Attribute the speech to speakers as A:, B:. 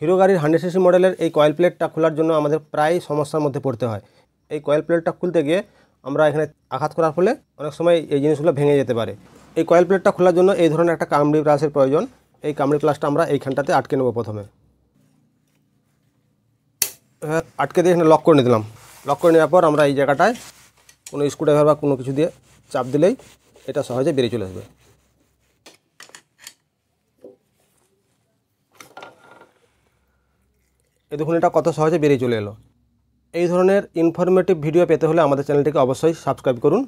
A: hero গাড়ির hundred CC মডেলের এই কয়েল প্লেটটা খোলার জন্য আমাদের প্রায় সমস্যার মধ্যে পড়তে হয় এই কয়েল প্লেটটা খুলতে গিয়ে আমরা এখানে আঘাত করার ফলে অনেক সময় এই জিনিসগুলো ভেঙে যেতে পারে এই কয়েল প্লেটটা খোলার জন্য এই ধরনের একটা কামড়ি প্লাসের প্রয়োজন এই কামড়ি প্লাসটা আমরা এইখানটাতে আটকে নেব প্রথমে হ্যাঁ, আটকে দিয়ে এখানে লক করে নিলাম লক করে নেওয়ার পর আমরা এই জায়গাটায় কোনো স্ক্রুড্রাইভার বা কোনো কিছু দিয়ে চাপ দিলেই এটা সহজে বেরিয়ে চলে আসবে এ দেখুন এটা কত সহজে বেরিয়ে চলে এলো এই ধরনের ইনফরমেটিভ ভিডিও পেতে হলে আমাদের চ্যানেলটিকে অবশ্যই সাবস্ক্রাইব করুন